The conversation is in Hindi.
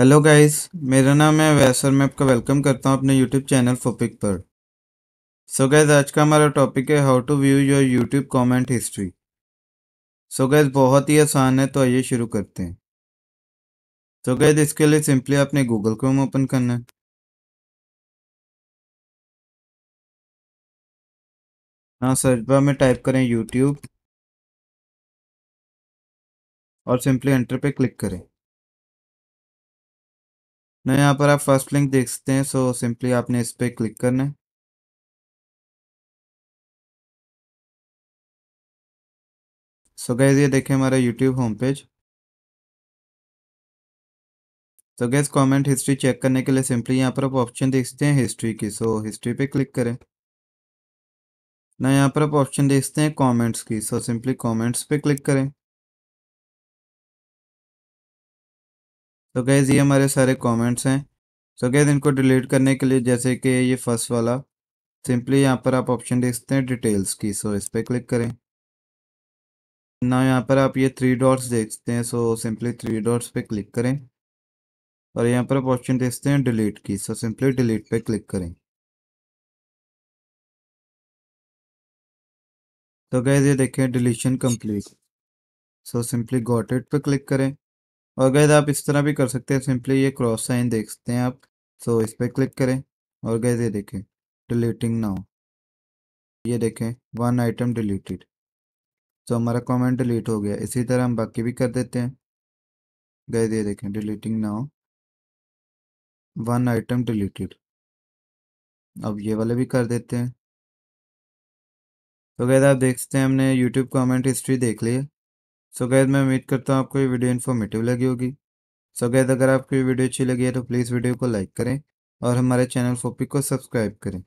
हेलो गाइस मेरा नाम है वैस और मैं आपका वेलकम करता हूं अपने यूट्यूब चैनल फोपिक पर सो so गाइस आज का हमारा टॉपिक है how to view your YouTube comment history so guys बहुत ही आसान है तो आइए शुरू करते हैं सो so गाइस इसके लिए सिंपली आपने गूगल क्रोम ओपन करना है हाँ सर्च बार में टाइप करें यूट्यूब और सिंपली एंटर पर क्लिक करें ना यहाँ पर आप फर्स्ट लिंक देख सकते हैं सो सिंपली आपने इस पर क्लिक करना है सो so गैस ये देखें हमारा यूट्यूब होम पेज तो गैस कमेंट हिस्ट्री चेक करने के लिए सिंपली यहाँ पर आप ऑप्शन देख सकते हैं हिस्ट्री की सो so, हिस्ट्री पे क्लिक करें ना यहाँ पर आप ऑप्शन देख सकते हैं कमेंट्स की सो सिंपली कमेंट्स पे क्लिक करें तो गैज़ ये हमारे सारे कमेंट्स हैं सो गैज़ इनको डिलीट करने के लिए जैसे कि ये फर्स्ट वाला सिंपली यहाँ पर आप ऑप्शन देखते हैं डिटेल्स की सो इस पर क्लिक करें ना यहाँ पर आप ये थ्री डॉट्स देखते हैं सो सिंपली थ्री डॉट्स पे क्लिक करें और यहाँ पर आप ऑप्शन देखते हैं डिलीट की सो सिंपली डिलीट पर क्लिक करें तो गैज़ ये देखें deletion complete so simply got it पर क्लिक करें और गैद आप इस तरह भी कर सकते हैं सिंपली ये क्रॉस साइन देखते हैं आप सो इस पर क्लिक करें और गैद ये देखें डिलीटिंग नाउ ये देखें वन आइटम डिलीटेड तो हमारा कमेंट डिलीट हो गया इसी तरह हम बाकी भी कर देते हैं गैद ये देखें deleting now one item deleted अब ये वाले भी कर देते हैं तो गैद आप देखते हैं हमने यूट्यूब कॉमेंट हिस्ट्री देख ली सो so गैद मैं उम्मीद करता हूँ आपको ये वीडियो इन्फॉर्मेटिव लगी होगी सो so गैद अगर आपको ये वीडियो अच्छी लगी है तो प्लीज़ वीडियो को लाइक करें और हमारे चैनल फोपिक को सब्सक्राइब करें